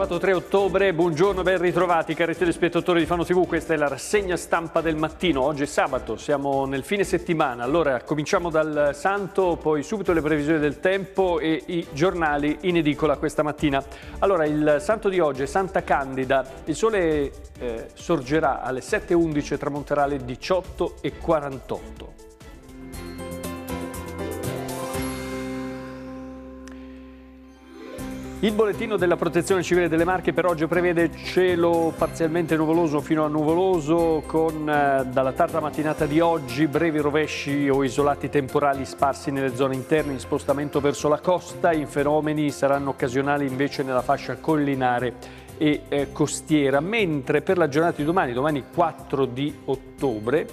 Sabato 3 ottobre, buongiorno, ben ritrovati cari telespettatori di Fano TV, questa è la rassegna stampa del mattino, oggi è sabato, siamo nel fine settimana, allora cominciamo dal santo, poi subito le previsioni del tempo e i giornali in edicola questa mattina. Allora il santo di oggi è Santa Candida, il sole eh, sorgerà alle 7.11 e tramonterà alle 18.48. Il bollettino della protezione civile delle Marche per oggi prevede cielo parzialmente nuvoloso fino a nuvoloso con eh, dalla tarda mattinata di oggi brevi rovesci o isolati temporali sparsi nelle zone interne in spostamento verso la costa, i fenomeni saranno occasionali invece nella fascia collinare e eh, costiera, mentre per la giornata di domani, domani 4 di ottobre,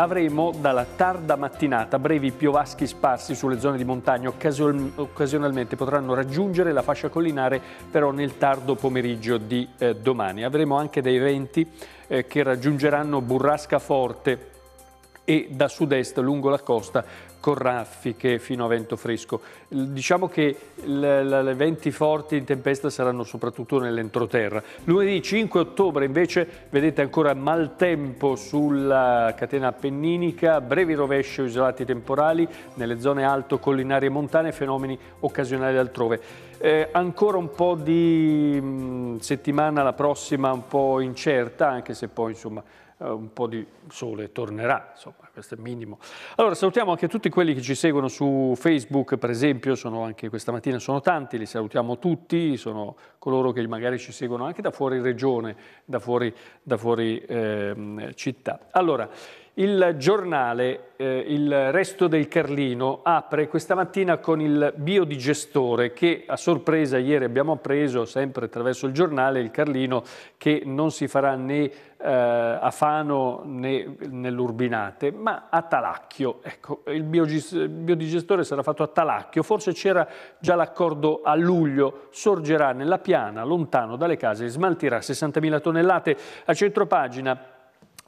avremo dalla tarda mattinata brevi piovaschi sparsi sulle zone di montagna, Occasion occasionalmente potranno raggiungere la fascia collinare però nel tardo pomeriggio di eh, domani. Avremo anche dei venti eh, che raggiungeranno burrasca forte e da sud-est lungo la costa con raffiche fino a vento fresco. Diciamo che le, le, le venti forti in tempesta saranno soprattutto nell'entroterra. Lunedì 5 ottobre invece vedete ancora maltempo sulla catena appenninica, brevi rovesci o isolati temporali nelle zone alto, collinari e montane, fenomeni occasionali altrove. Eh, ancora un po' di mh, mm, settimana, la prossima un po' incerta, anche se poi insomma eh, un po' di sole tornerà, insomma, questo è il minimo. Allora salutiamo anche tutti quelli che ci seguono su Facebook, per esempio, sono anche questa mattina sono tanti, li salutiamo tutti, sono coloro che magari ci seguono anche da fuori regione, da fuori, da fuori eh, città. Allora, il giornale eh, Il Resto del Carlino apre questa mattina con il biodigestore che a sorpresa ieri abbiamo appreso sempre attraverso il giornale Il Carlino che non si farà né eh, a Fano né nell'Urbinate ma a Talacchio. Ecco, il biodigestore sarà fatto a Talacchio, forse c'era già l'accordo a luglio, sorgerà nella piana, lontano dalle case, smaltirà 60.000 tonnellate. A centropagina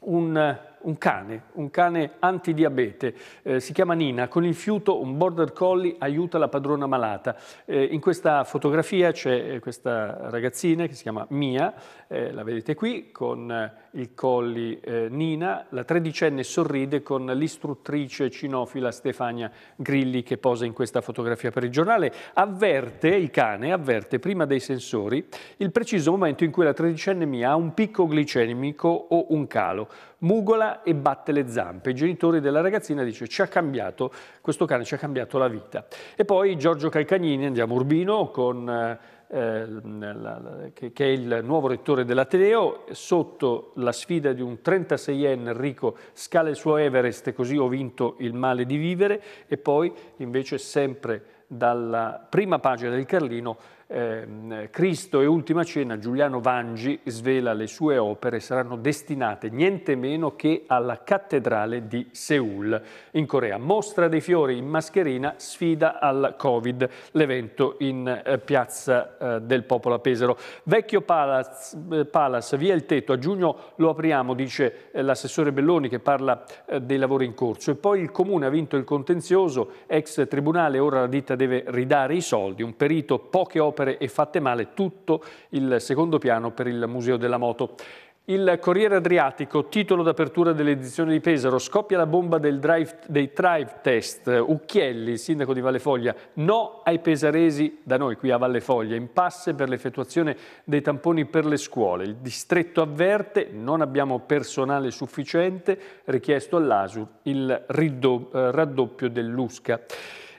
un un cane, un cane antidiabete, eh, si chiama Nina, con il fiuto un border collie aiuta la padrona malata. Eh, in questa fotografia c'è eh, questa ragazzina che si chiama Mia, eh, la vedete qui, con eh, il Colli eh, Nina, la tredicenne sorride con l'istruttrice cinofila Stefania Grilli che posa in questa fotografia per il giornale, avverte, il cane avverte prima dei sensori il preciso momento in cui la tredicenne mia ha un picco glicemico o un calo, mugola e batte le zampe. I genitori della ragazzina dice ci ha cambiato, questo cane ci ha cambiato la vita. E poi Giorgio Calcagnini, andiamo Urbino con... Eh, eh, che, è il nuovo rettore dell'Ateneo, sotto la sfida di un 36enne Enrico scala il suo Everest così ho vinto il male di vivere e poi invece sempre dalla prima pagina del Carlino Ehm, Cristo e Ultima Cena, Giuliano Vangi svela le sue opere saranno destinate niente meno che alla cattedrale di Seul in Corea. Mostra dei fiori in mascherina, sfida al Covid, l'evento in eh, piazza eh, del Popolo a Pesaro. Vecchio Palace, eh, Palace, via il tetto, a giugno lo apriamo, dice l'assessore Belloni che parla dei lavori in corso. E poi il Comune ha vinto il contenzioso, ex tribunale, ora la ditta deve ridare i soldi, un perito poche opere opere e fatte male tutto il secondo piano per il Museo della Moto. Il Corriere Adriatico, titolo d'apertura dell'edizione di Pesaro, scoppia la bomba drive, dei drive test. Ucchielli, sindaco di Vallefoglia, no ai pesaresi da noi qui a Vallefoglia, impasse per l'effettuazione dei tamponi per le scuole. Il distretto avverte, non abbiamo personale sufficiente, richiesto all'ASUR il eh, raddoppio dell'USCA.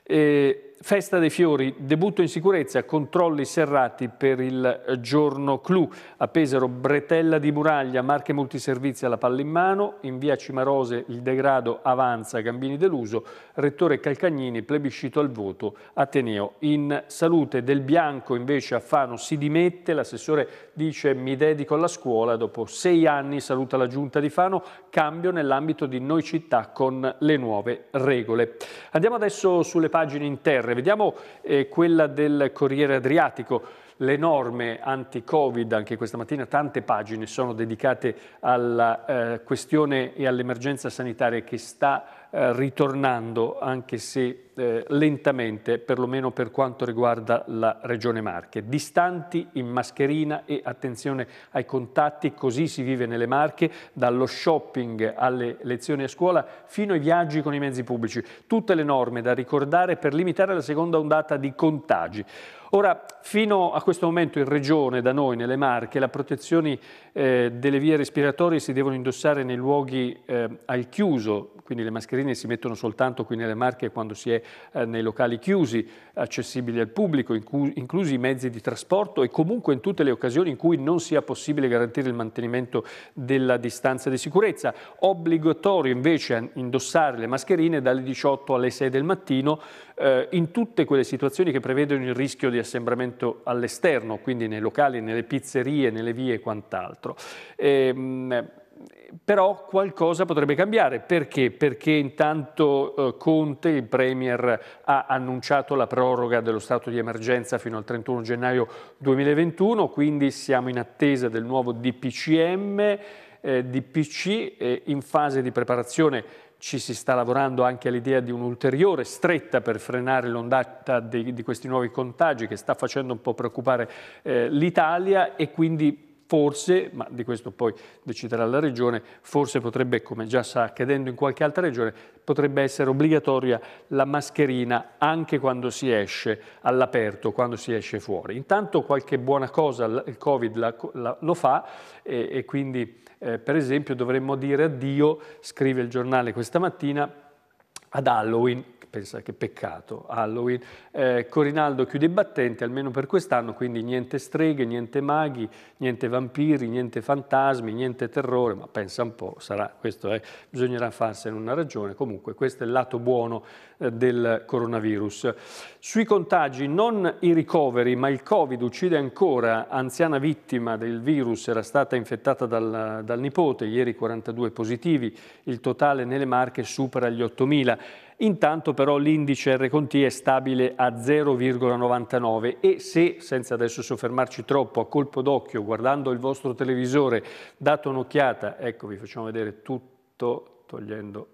E Festa dei fiori, debutto in sicurezza, controlli serrati per il giorno clou. A Pesaro, bretella di muraglia, marche multiservizi alla palla in mano, in via Cimarose il degrado avanza, Gambini deluso, rettore Calcagnini, plebiscito al voto, Ateneo. In salute del Bianco invece a Fano si dimette, l'assessore dice mi dedico alla scuola, dopo sei anni saluta la giunta di Fano, cambio nell'ambito di Noi Città con le nuove regole. Andiamo adesso sulle pagine interne altre. Vediamo eh, quella del Corriere Adriatico le norme anti-Covid, anche questa mattina tante pagine sono dedicate alla eh, questione e all'emergenza sanitaria che sta eh, ritornando, anche se eh, lentamente, perlomeno per quanto riguarda la Regione Marche. Distanti, in mascherina e attenzione ai contatti, così si vive nelle Marche, dallo shopping alle lezioni a scuola fino ai viaggi con i mezzi pubblici. Tutte le norme da ricordare per limitare la seconda ondata di contagi. Ora, fino a questo momento in regione, da noi, nelle Marche, le protezioni eh, delle vie respiratorie si devono indossare nei luoghi eh, al chiuso, quindi le mascherine si mettono soltanto qui nelle Marche quando si è eh, nei locali chiusi, accessibili al pubblico, inclusi i mezzi di trasporto e comunque in tutte le occasioni in cui non sia possibile garantire il mantenimento della distanza di sicurezza. Obbligatorio invece indossare le mascherine dalle 18 alle 6 del mattino eh, in tutte quelle situazioni che prevedono il rischio di assembramento all'esterno, quindi nei locali, nelle pizzerie, nelle vie e quant'altro. Ehm, però qualcosa potrebbe cambiare. Perché? Perché intanto eh, Conte, il Premier, ha annunciato la proroga dello stato di emergenza fino al 31 gennaio 2021, quindi siamo in attesa del nuovo DPCM, eh, DPC eh, in fase di preparazione ci si sta lavorando anche all'idea di un'ulteriore stretta per frenare l'ondata di, di, questi nuovi contagi che sta facendo un po' preoccupare eh, l'Italia e quindi forse, ma di questo poi deciderà la regione, forse potrebbe, come già sta accadendo in qualche altra regione, potrebbe essere obbligatoria la mascherina anche quando si esce all'aperto, quando si esce fuori. Intanto qualche buona cosa il Covid la, la, lo fa e, e quindi eh, per esempio dovremmo dire addio, scrive il giornale questa mattina, ad Halloween, pensa che peccato, Halloween, eh, Corinaldo chiude i battenti, almeno per quest'anno, quindi niente streghe, niente maghi, niente vampiri, niente fantasmi, niente terrore, ma pensa un po', sarà, questo è, eh. bisognerà farsene una ragione, comunque questo è il lato buono eh, del coronavirus. Sui contagi, non i ricoveri, ma il Covid uccide ancora, anziana vittima del virus era stata infettata dal, dal nipote, ieri 42 positivi, il totale nelle marche supera gli 8.000. Intanto però l'indice R con T è stabile a 0,99 e se, senza adesso soffermarci troppo, a colpo d'occhio, guardando il vostro televisore, date un'occhiata, ecco vi facciamo vedere tutto togliendo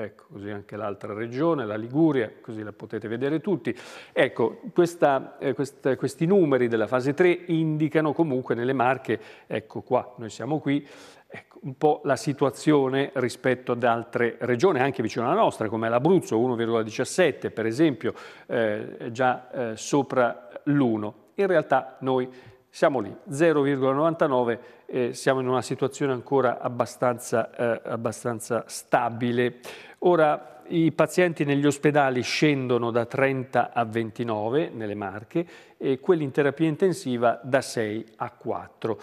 ecco così anche l'altra regione, la Liguria, così la potete vedere tutti. Ecco, questa, eh, quest, questi numeri della fase 3 indicano comunque nelle Marche, ecco qua, noi siamo qui, Ecco, un po' la situazione rispetto ad altre regioni, anche vicino alla nostra, come l'Abruzzo, 1,17 per esempio, eh, già eh, sopra l'1. In realtà noi siamo lì, 0,99, eh, siamo in una situazione ancora abbastanza, eh, abbastanza stabile. Ora, i pazienti negli ospedali scendono da 30 a 29 nelle Marche e quelli in terapia intensiva da 6 a 4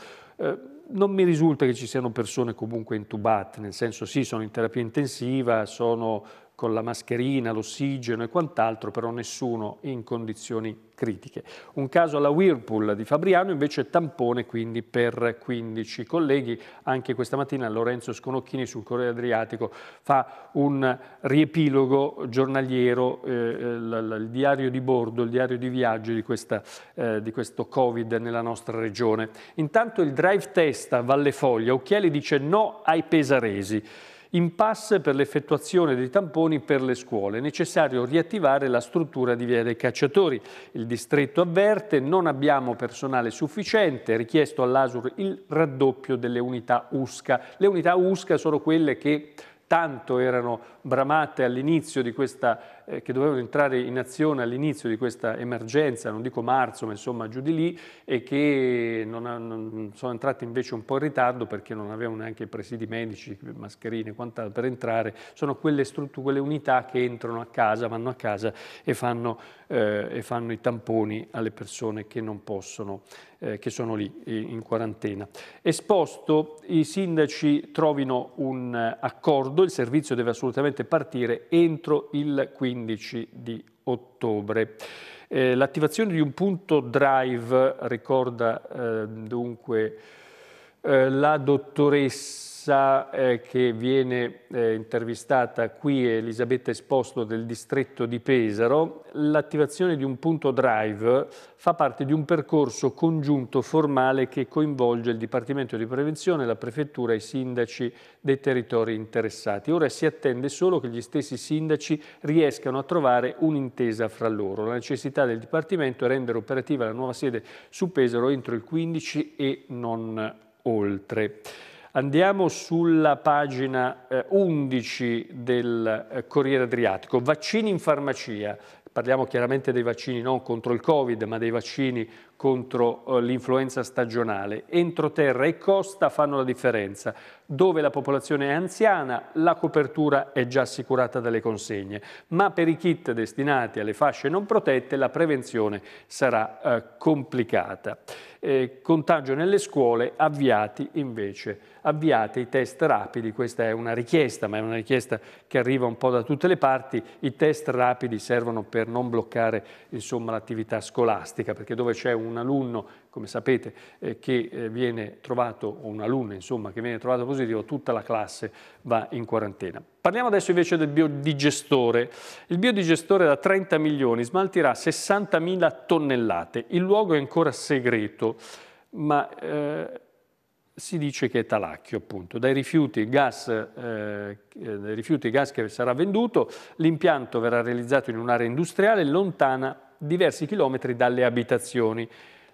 non mi risulta che ci siano persone comunque intubate, nel senso sì, sono in terapia intensiva, sono con la mascherina, l'ossigeno e quant'altro, però nessuno in condizioni critiche. Un caso alla Whirlpool di Fabriano, invece tampone quindi per 15 colleghi. Anche questa mattina Lorenzo Sconocchini sul Corriere Adriatico fa un riepilogo giornaliero, eh, il, il, diario di bordo, il diario di viaggio di, questa, eh, di questo Covid nella nostra regione. Intanto il drive test a Valle Foglia, Occhiali dice no ai pesaresi. Impasse per l'effettuazione dei tamponi per le scuole. È necessario riattivare la struttura di Via dei Cacciatori. Il distretto avverte, non abbiamo personale sufficiente, è richiesto all'ASUR il raddoppio delle unità USCA. Le unità USCA sono quelle che tanto erano bramate all'inizio di questa eh, che dovevano entrare in azione all'inizio di questa emergenza, non dico marzo, ma insomma giù di lì, e che non, non sono entrati invece un po' in ritardo perché non avevano neanche i presidi medici, mascherine e quant'altro per entrare, sono quelle, quelle, unità che entrano a casa, vanno a casa e fanno, eh, e fanno i tamponi alle persone che non possono eh, che sono lì in quarantena. Esposto, i sindaci trovino un eh, accordo, il servizio deve assolutamente partire entro il 15 15 di ottobre. Eh, l'attivazione di un punto drive, ricorda eh, dunque eh, la dottoressa sa eh, che viene eh, intervistata qui Elisabetta Esposto del distretto di Pesaro, l'attivazione di un punto drive fa parte di un percorso congiunto formale che coinvolge il Dipartimento di Prevenzione, la Prefettura e i sindaci dei territori interessati. Ora si attende solo che gli stessi sindaci riescano a trovare un'intesa fra loro. La necessità del Dipartimento è rendere operativa la nuova sede su Pesaro entro il 15 e non oltre. Andiamo sulla pagina 11 eh, del eh, Corriere Adriatico. Vaccini in farmacia. Parliamo chiaramente dei vaccini non contro il Covid, ma dei vaccini contro eh, l'influenza stagionale. Entroterra e costa fanno la differenza. Dove la popolazione è anziana, la copertura è già assicurata dalle consegne, ma per i kit destinati alle fasce non protette la prevenzione sarà eh, complicata. Eh, contagio nelle scuole, avviati invece, avviate i test rapidi, questa è una richiesta, ma è una richiesta che arriva un po' da tutte le parti, i test rapidi servono per non bloccare l'attività scolastica, perché dove c'è un un alunno, come sapete, eh, che eh, viene trovato, o un alunno insomma, che viene trovato positivo, tutta la classe va in quarantena. Parliamo adesso invece del biodigestore. Il biodigestore da 30 milioni smaltirà 60.000 tonnellate. Il luogo è ancora segreto, ma... Eh, si dice che è talacchio appunto. Dai rifiuti, gas, eh, eh rifiuti gas che sarà venduto, l'impianto verrà realizzato in un'area industriale lontana diversi chilometri dalle abitazioni.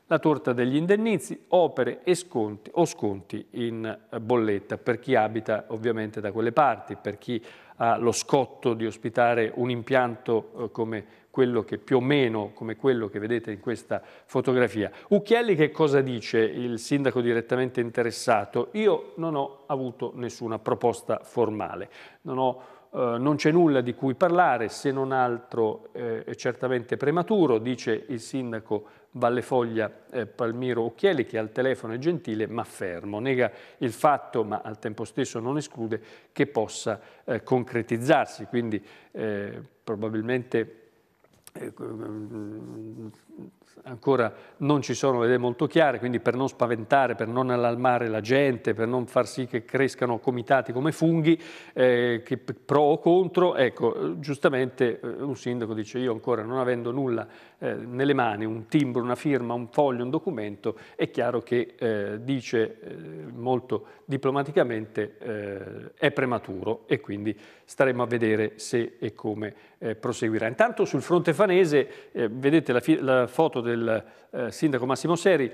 La torta degli indennizi, opere e sconti o sconti in eh, bolletta per chi abita ovviamente da quelle parti, per chi ha lo scotto di ospitare un impianto eh, come quello che più o meno come quello che vedete in questa fotografia. Ucchielli che cosa dice il sindaco direttamente interessato? Io non ho avuto nessuna proposta formale, non ho eh, non c'è nulla di cui parlare, se non altro eh, è certamente prematuro, dice il sindaco Vallefoglia eh, Palmiro Occhielli, che al telefono è gentile ma fermo, nega il fatto, ma al tempo stesso non esclude che possa eh, concretizzarsi, quindi eh, probabilmente ancora non ci sono le idee molto chiare, quindi per non spaventare, per non allarmare la gente, per non far sì che crescano comitati come funghi, eh, che pro o contro, ecco, giustamente eh, un sindaco dice io ancora non avendo nulla eh, nelle mani, un timbro, una firma, un foglio, un documento, è chiaro che eh, dice eh, molto diplomaticamente eh, è prematuro e quindi staremo a vedere se e come proseguirà. Intanto sul fronte fanese, vedete la, la foto del eh, sindaco Massimo Seri,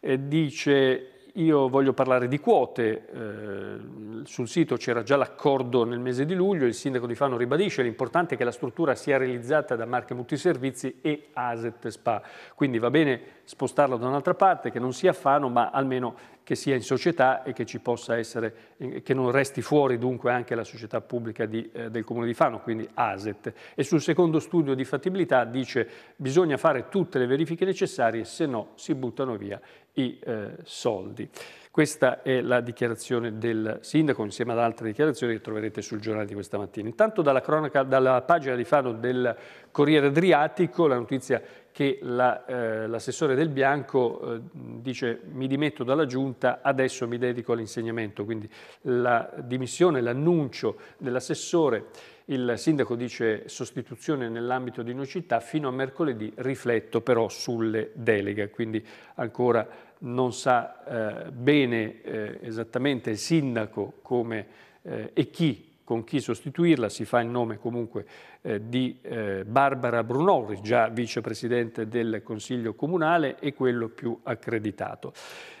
eh, dice io voglio parlare di quote, eh, sul sito c'era già l'accordo nel mese di luglio, il sindaco di Fano ribadisce l'importante che la struttura sia realizzata da Marche Multiservizi e Aset Spa, quindi va bene spostarla da un'altra parte, che non sia Fano ma almeno che sia in società e che ci possa essere, eh, che non resti fuori dunque anche la società pubblica di, eh, del Comune di Fano, quindi ASET. E sul secondo studio di fattibilità dice bisogna fare tutte le verifiche necessarie, se no si buttano via i eh, soldi. Questa è la dichiarazione del sindaco insieme ad altre dichiarazioni che troverete sul giornale di questa mattina. Intanto dalla, cronaca, dalla pagina di Fano del Corriere Adriatico la notizia che l'assessore la, eh, del Bianco eh, dice mi dimetto dalla giunta, adesso mi dedico all'insegnamento, quindi la dimissione, l'annuncio dell'assessore, il sindaco dice sostituzione nell'ambito di una città, fino a mercoledì rifletto però sulle deleghe, quindi ancora non sa eh, bene eh, esattamente il sindaco come, eh, e chi con chi sostituirla, si fa il nome comunque eh, di eh, Barbara Brunori, già vicepresidente del Consiglio Comunale e quello più accreditato.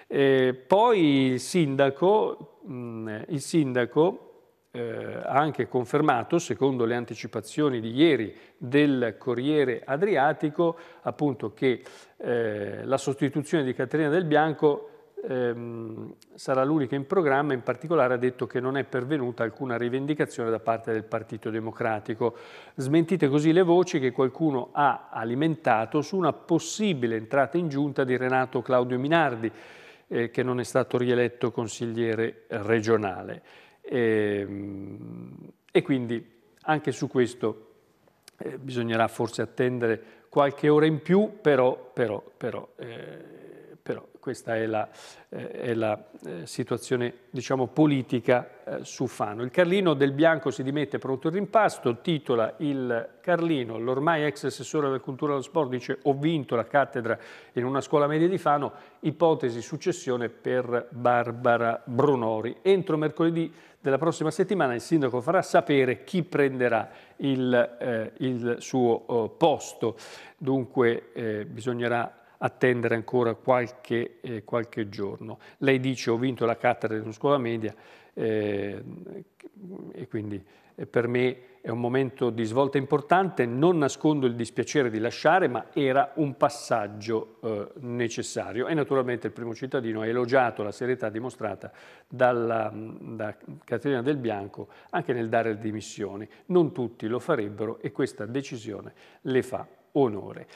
Eh, poi il sindaco, mh, mm, il sindaco eh, ha anche confermato, secondo le anticipazioni di ieri del Corriere Adriatico, appunto che eh, la sostituzione di Caterina del Bianco ehm, sarà l'unica in programma, in particolare ha detto che non è pervenuta alcuna rivendicazione da parte del Partito Democratico. Smentite così le voci che qualcuno ha alimentato su una possibile entrata in giunta di Renato Claudio Minardi, eh, che non è stato rieletto consigliere regionale. E, ehm, e quindi anche su questo eh, bisognerà forse attendere qualche ora in più, però, però, però eh, questa è la, eh, è la eh, situazione diciamo, politica eh, su Fano. Il Carlino del Bianco si dimette pronto il rimpasto, titola il Carlino, l'ormai ex assessore della cultura e dello sport dice ho vinto la cattedra in una scuola media di Fano, ipotesi successione per Barbara Brunori. Entro mercoledì della prossima settimana il sindaco farà sapere chi prenderà il, eh, il suo oh, posto, dunque eh, bisognerà attendere ancora qualche, eh, qualche giorno. Lei dice ho vinto la cattedra di una scuola media eh, e quindi eh, per me è un momento di svolta importante, non nascondo il dispiacere di lasciare, ma era un passaggio eh, necessario. E naturalmente il primo cittadino ha elogiato la serietà dimostrata dalla, da Caterina Del Bianco anche nel dare le dimissioni. Non tutti lo farebbero e questa decisione le fa onore.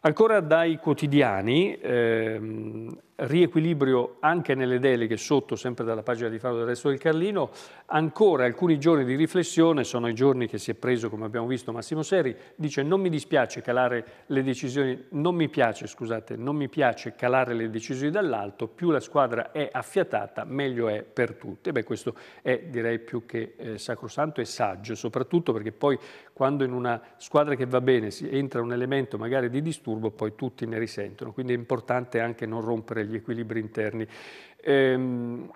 Ancora dai quotidiani, ehm, riequilibrio anche nelle deleghe sotto, sempre dalla pagina di Faro del resto del Carlino, ancora alcuni giorni di riflessione, sono i giorni che si è preso, come abbiamo visto, Massimo Seri, dice non mi dispiace calare le decisioni, non mi piace, scusate, non mi piace calare le decisioni dall'alto, più la squadra è affiatata, meglio è per tutti. E beh, questo è direi più che eh, sacrosanto e saggio, soprattutto perché poi quando in una squadra che va bene entra un elemento magari di disturbo, poi tutti ne risentono, quindi è importante anche non rompere gli equilibri interni. Ehm,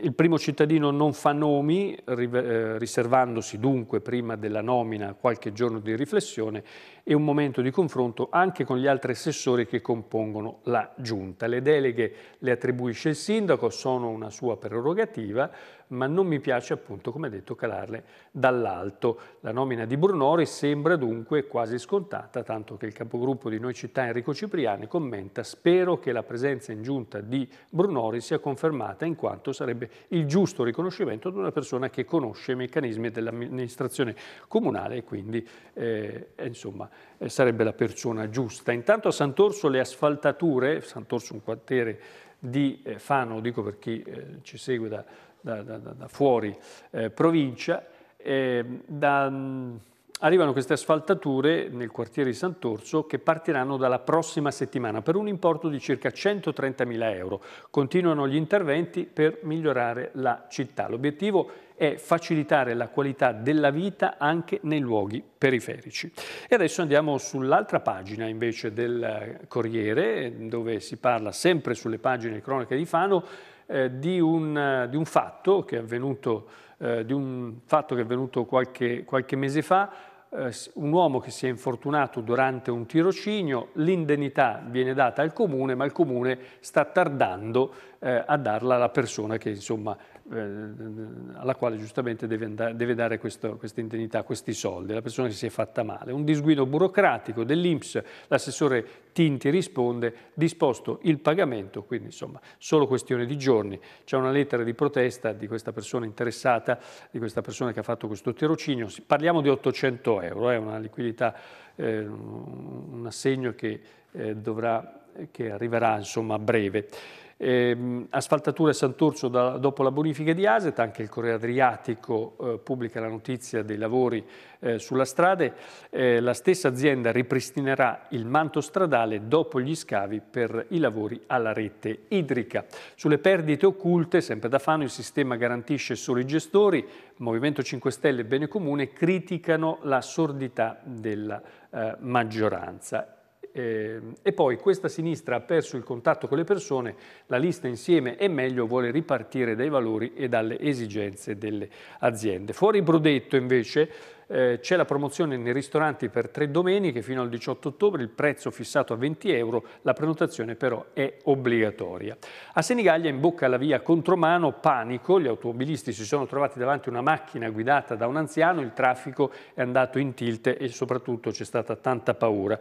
il primo cittadino non fa nomi, eh, riservandosi dunque prima della nomina qualche giorno di riflessione e un momento di confronto anche con gli altri assessori che compongono la Giunta. Le deleghe le attribuisce il sindaco, sono una sua prerogativa, ma non mi piace appunto, come detto, calarle dall'alto. La nomina di Brunori sembra dunque quasi scontata, tanto che il capogruppo di Noi Città Enrico Cipriani commenta spero che la presenza in Giunta di Brunori sia confermata in quanto sarebbe sarebbe il giusto riconoscimento di una persona che conosce i meccanismi dell'amministrazione comunale e quindi eh, insomma, eh, sarebbe la persona giusta. Intanto a Sant'Orso le asfaltature, Sant'Orso un quartiere di eh, Fano, dico per chi eh, ci segue da, da, da, da fuori eh, provincia, eh, da arrivano queste asfaltature nel quartiere di Sant'Orso che partiranno dalla prossima settimana per un importo di circa 130.000 euro. Continuano gli interventi per migliorare la città. L'obiettivo è facilitare la qualità della vita anche nei luoghi periferici. E adesso andiamo sull'altra pagina invece del eh, Corriere, dove si parla sempre sulle pagine croniche di Fano, eh, di, un, eh, di, un, fatto che è avvenuto, eh, che è avvenuto qualche, qualche mese fa, eh, un uomo che si è infortunato durante un tirocinio, l'indennità viene data al comune, ma il comune sta tardando eh, a darla alla persona che insomma eh, alla quale giustamente deve, andare, deve dare questo, questa indennità, questi soldi, la persona che si è fatta male. Un disguido burocratico dell'Inps, l'assessore Tinti risponde, disposto il pagamento, quindi insomma solo questione di giorni. C'è una lettera di protesta di questa persona interessata, di questa persona che ha fatto questo tirocinio, parliamo di 800 euro, è eh, una liquidità, eh, un assegno che, eh, dovrà, che arriverà insomma a breve. Eh, asfaltature Sant'Urso da, dopo la bonifica di Aset, anche il Corriere Adriatico eh, pubblica la notizia dei lavori eh, sulla strada. Eh, la stessa azienda ripristinerà il manto stradale dopo gli scavi per i lavori alla rete idrica. Sulle perdite occulte, sempre da Fano, il sistema garantisce solo i gestori, Movimento 5 Stelle e Bene Comune criticano la sordità della eh, maggioranza eh, e poi questa sinistra ha perso il contatto con le persone, la lista insieme è meglio vuole ripartire dai valori e dalle esigenze delle aziende. Fuori Brudetto invece eh, c'è la promozione nei ristoranti per tre domeniche fino al 18 ottobre, il prezzo fissato a 20 euro, la prenotazione però è obbligatoria. A Senigallia in bocca alla via Contromano, panico, gli automobilisti si sono trovati davanti a una macchina guidata da un anziano, il traffico è andato in tilt e soprattutto c'è stata tanta paura.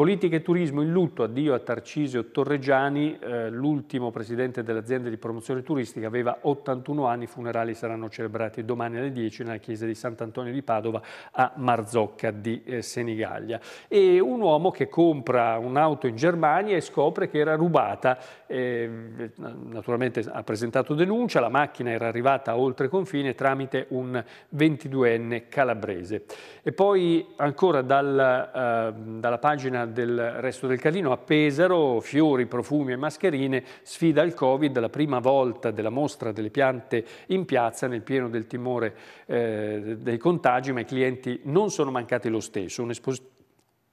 Politica e turismo in lutto, addio a Tarcisio Torreggiani, eh, l'ultimo presidente dell'azienda di promozione turistica, aveva 81 anni, i funerali saranno celebrati domani alle 10 nella chiesa di Sant'Antonio di Padova a Marzocca di eh, Senigallia. E un uomo che compra un'auto in Germania e scopre che era rubata, ehm, eh, naturalmente ha presentato denuncia, la macchina era arrivata oltre confine tramite un 22enne calabrese. E poi ancora dal, ehm, dalla pagina del resto del Carlino. A Pesaro, fiori, profumi e mascherine, sfida al Covid, la prima volta della mostra delle piante in piazza nel pieno del timore eh, dei contagi, ma i clienti non sono mancati lo stesso. Un'esposizione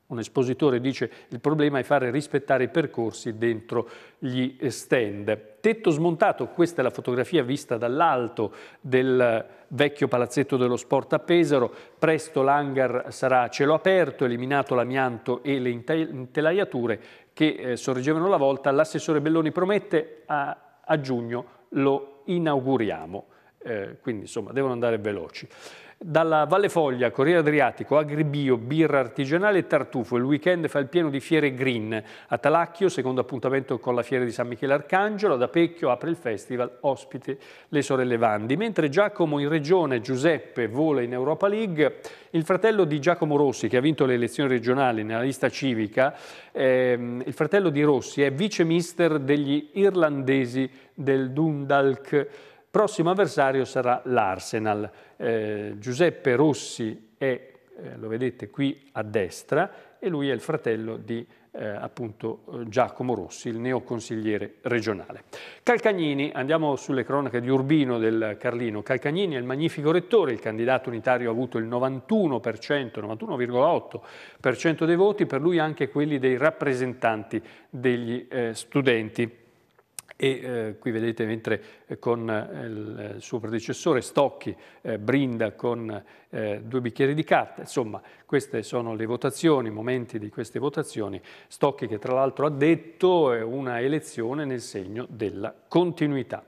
un espositore dice il problema è fare rispettare i percorsi dentro gli stand. Tetto smontato, questa è la fotografia vista dall'alto del vecchio palazzetto dello sport a Pesaro, presto l'hangar sarà a cielo aperto, eliminato l'amianto e le intelaiature che eh, sorreggevano la volta, l'assessore Belloni promette a, a giugno lo inauguriamo, eh, quindi insomma devono andare veloci. Dalla Valle Foglia, Corriere Adriatico, Agribio, birra artigianale e tartufo. Il weekend fa il pieno di fiere green. A Talacchio, secondo appuntamento con la fiera di San Michele Arcangelo, ad Apecchio apre il festival ospite le sorelle Vandi. Mentre Giacomo in regione, Giuseppe, vola in Europa League, il fratello di Giacomo Rossi, che ha vinto le elezioni regionali nella lista civica, ehm, il fratello di Rossi è vice mister degli irlandesi del Dundalk Prossimo avversario sarà l'Arsenal. Eh, Giuseppe Rossi è, eh, lo vedete qui a destra, e lui è il fratello di eh, appunto Giacomo Rossi, il neoconsigliere regionale. Calcagnini, andiamo sulle cronache di Urbino del Carlino. Calcagnini è il magnifico rettore, il candidato unitario ha avuto il 91%, 91,8% dei voti, per lui anche quelli dei rappresentanti degli eh, studenti e eh, qui vedete mentre eh, con eh, eh, il suo predecessore Stocchi brinda con due bicchieri di carta, insomma queste sono le votazioni, i momenti di queste votazioni, Stocchi che tra l'altro ha detto è una elezione nel segno della continuità.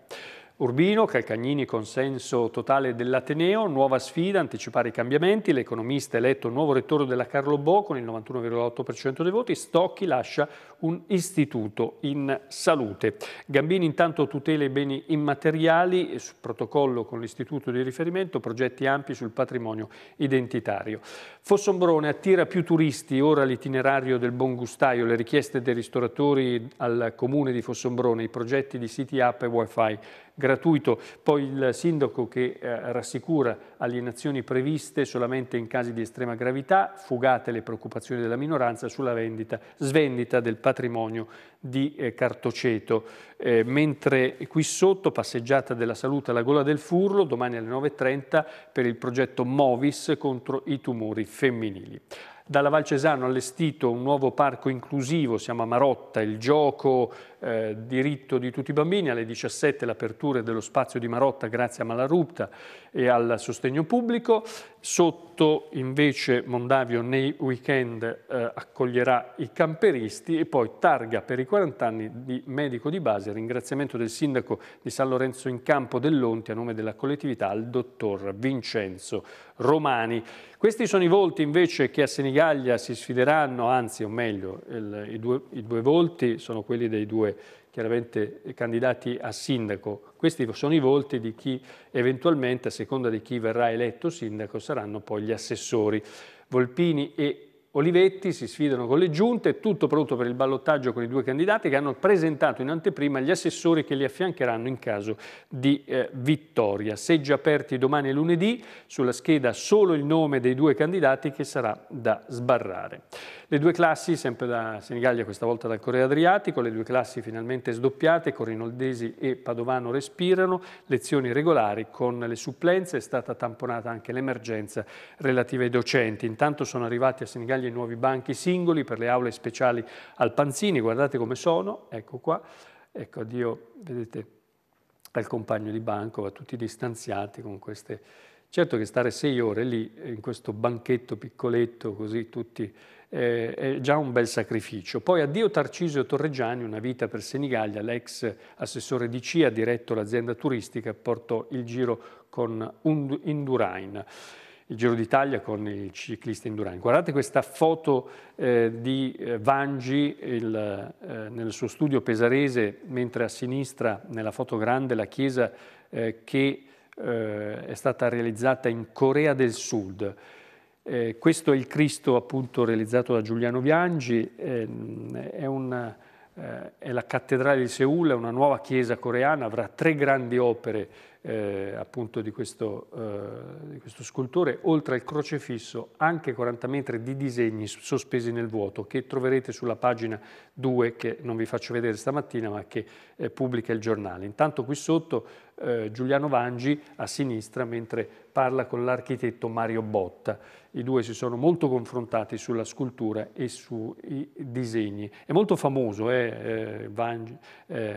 Urbino, Calcagnini consenso totale dell'Ateneo, nuova sfida, anticipare i cambiamenti, l'economista eletto nuovo rettore della Carlo Bo con il 91,8% dei voti, Stocchi lascia un istituto in salute. Gambini intanto tutela i beni immateriali, protocollo con l'istituto di riferimento, progetti ampi sul patrimonio identitario. Fossombrone attira più turisti, ora l'itinerario del Buon le richieste dei ristoratori al comune di Fossombrone, i progetti di siti app e wifi gratuito. Poi il sindaco che eh, rassicura alienazioni previste solamente in casi di estrema gravità, fugate le preoccupazioni della minoranza sulla vendita, svendita del patrimonio di eh, Cartoceto. Eh, mentre qui sotto, passeggiata della salute alla gola del Furlo, domani alle 9.30 per il progetto Movis contro i tumori femminili. Dalla Valcesano allestito un nuovo parco inclusivo, siamo a Marotta, il gioco eh, diritto di tutti i bambini, alle 17 l'apertura dello spazio di Marotta grazie a Malarupta e al sostegno pubblico, sotto invece Mondavio nei weekend eh, accoglierà i camperisti e poi targa per i 40 anni di medico di base, ringraziamento del sindaco di San Lorenzo in Campo dell'Onti a nome della collettività al dottor Vincenzo Romani. Questi sono i volti invece che a Senigallia si sfideranno, anzi o meglio il, i, due, i due volti sono quelli dei due 5 chiaramente eh, candidati a sindaco. Questi sono i volti di chi eventualmente, a seconda di chi verrà eletto sindaco, saranno poi gli assessori. Volpini e Olivetti si sfidano con le giunte, tutto pronto per il ballottaggio con i due candidati che hanno presentato in anteprima gli assessori che li affiancheranno in caso di eh, vittoria. Seggi aperti domani e lunedì, sulla scheda solo il nome dei due candidati che sarà da sbarrare. Le due classi, sempre da Senigallia, questa volta dal Correa Adriatico, le due classi finalmente sdoppiate, Corinoldesi e Padovano respirano, lezioni regolari con le supplenze, è stata tamponata anche l'emergenza relativa ai docenti. Intanto sono arrivati a Senigallia migliaia di nuovi banchi singoli per le aule speciali al Panzini, guardate come sono, ecco qua, ecco addio, vedete, al compagno di banco, va tutti distanziati con queste... Certo che stare sei ore lì, eh, in questo banchetto piccoletto, così tutti eh, è già un bel sacrificio. Poi addio Tarcisio Torreggiani, una vita per Senigallia, l'ex assessore di CIA, diretto l'azienda turistica, portò il giro con Indurain il Giro d'Italia con il ciclista Indurain. Guardate questa foto eh, di eh, Vangi il, eh, nel suo studio pesarese, mentre a sinistra nella foto grande la chiesa eh, che eh, è stata realizzata in Corea del Sud. Eh, questo è il Cristo appunto realizzato da Giuliano Biangi, ehm, è una, è la cattedrale di Seul, è una nuova chiesa coreana, avrà tre grandi opere eh, appunto di questo, eh, di questo, scultore, oltre al crocefisso anche 40 metri di disegni sospesi nel vuoto che troverete sulla pagina 2 che non vi faccio vedere stamattina ma che eh, pubblica il giornale. Intanto qui sotto eh, Giuliano Vangi a sinistra mentre parla con l'architetto Mario Botta. I due si sono molto confrontati sulla scultura e sui disegni. È molto famoso eh, eh, Vangi,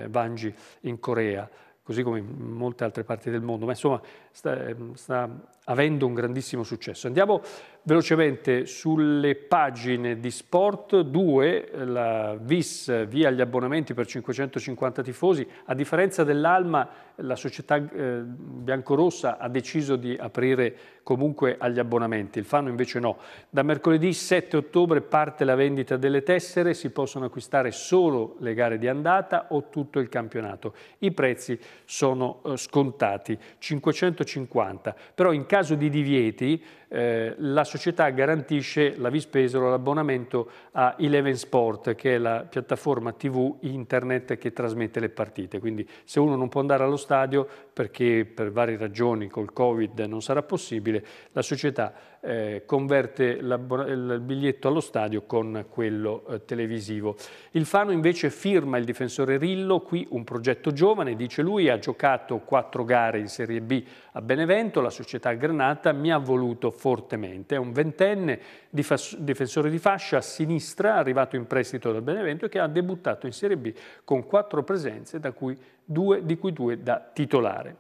Vangi in Corea così come in molte altre parti del mondo, ma insomma sta, ehm, sta, avendo un grandissimo successo. Andiamo velocemente sulle pagine di Sport 2, la VIS via gli abbonamenti per 550 tifosi, a differenza dell'Alma la società eh, biancorossa ha deciso di aprire comunque agli abbonamenti, il Fano invece no. Da mercoledì 7 ottobre parte la vendita delle tessere, si possono acquistare solo le gare di andata o tutto il campionato. I prezzi sono eh, scontati, 500 150, però in caso di divieti eh, la società garantisce la Vispesero l'abbonamento a Eleven Sport, che è la piattaforma TV internet che trasmette le partite, quindi se uno non può andare allo stadio perché per varie ragioni col Covid non sarà possibile, la società eh, converte il biglietto allo stadio con quello eh, televisivo. Il Fano invece firma il difensore Rillo, qui un progetto giovane, dice lui, ha giocato quattro gare in Serie B a Benevento, la società Granata mi ha voluto fortemente. È un ventenne difensore di fascia a sinistra, arrivato in prestito dal Benevento, che ha debuttato in Serie B con quattro presenze, cui due, di cui due da titolare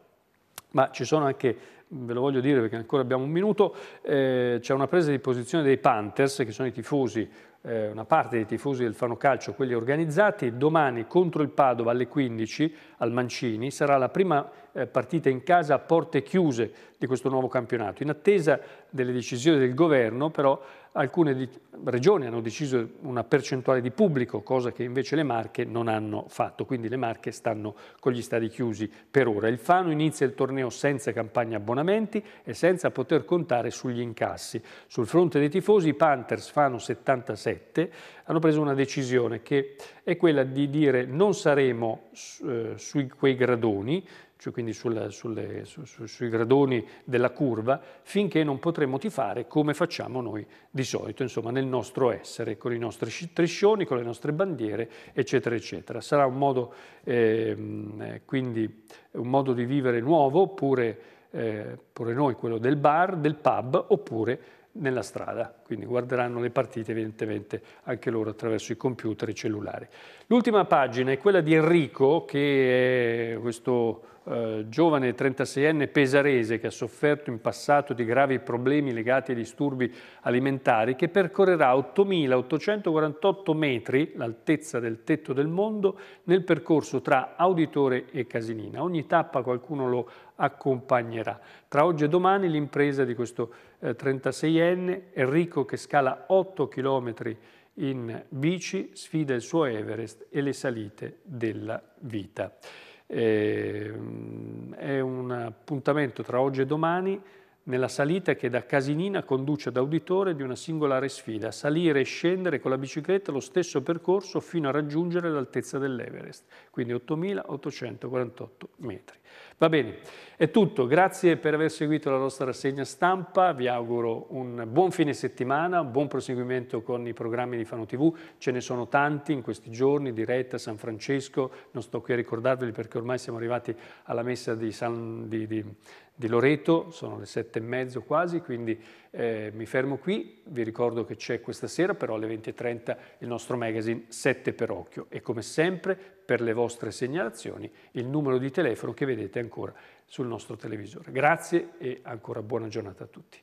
ma ci sono anche ve lo voglio dire perché ancora abbiamo un minuto, eh, c'è una presa di posizione dei Panthers, che sono i tifosi, eh, una parte dei tifosi del Fano Calcio, quelli organizzati, domani contro il Padova alle 15 al Mancini sarà la prima eh, partita in casa a porte chiuse di questo nuovo campionato. In attesa delle decisioni del governo però alcune regioni hanno deciso una percentuale di pubblico, cosa che invece le Marche non hanno fatto, quindi le Marche stanno con gli stadi chiusi per ora. Il Fano inizia il torneo senza campagna abbonamenti e senza poter contare sugli incassi. Sul fronte dei tifosi i Panthers Fano 77 hanno preso una decisione che è quella di dire non saremo eh, sui quei gradoni, cioè quindi sul, sulle, su, su, sui gradoni della curva, finché non potremo tifare come facciamo noi di solito, insomma nel nostro essere, con i nostri striscioni, con le nostre bandiere, eccetera, eccetera. Sarà un modo, ehm, eh, quindi, un modo di vivere nuovo, oppure, eh, pure noi quello del bar, del pub, oppure nella strada, quindi guarderanno le partite evidentemente anche loro attraverso i computer e i cellulari. L'ultima pagina è quella di Enrico, che è questo eh, giovane 36enne pesarese che ha sofferto in passato di gravi problemi legati ai disturbi alimentari, che percorrerà 8.848 metri, l'altezza del tetto del mondo, nel percorso tra Auditore e Casinina. Ogni tappa qualcuno lo accompagnerà. Tra oggi e domani l'impresa di questo 36enne, eh, Enrico che scala 8 km in bici, sfida il suo Everest e le salite della vita. Ehm, è un appuntamento tra oggi e domani nella salita che da Casinina conduce ad Auditore di una singolare sfida, salire e scendere con la bicicletta lo stesso percorso fino a raggiungere l'altezza dell'Everest, quindi 8.848 metri. Va bene, è tutto, grazie per aver seguito la nostra rassegna stampa, vi auguro un buon fine settimana, un buon proseguimento con i programmi di Fano TV, ce ne sono tanti in questi giorni, diretta a San Francesco, non sto qui a ricordarveli perché ormai siamo arrivati alla messa di San, di, di, di Loreto, sono le sette e mezzo quasi, quindi eh, mi fermo qui, vi ricordo che c'è questa sera però alle 20.30 il nostro magazine 7 per occhio e come sempre per le vostre segnalazioni il numero di telefono che vedete ancora sul nostro televisore. Grazie e ancora buona giornata a tutti.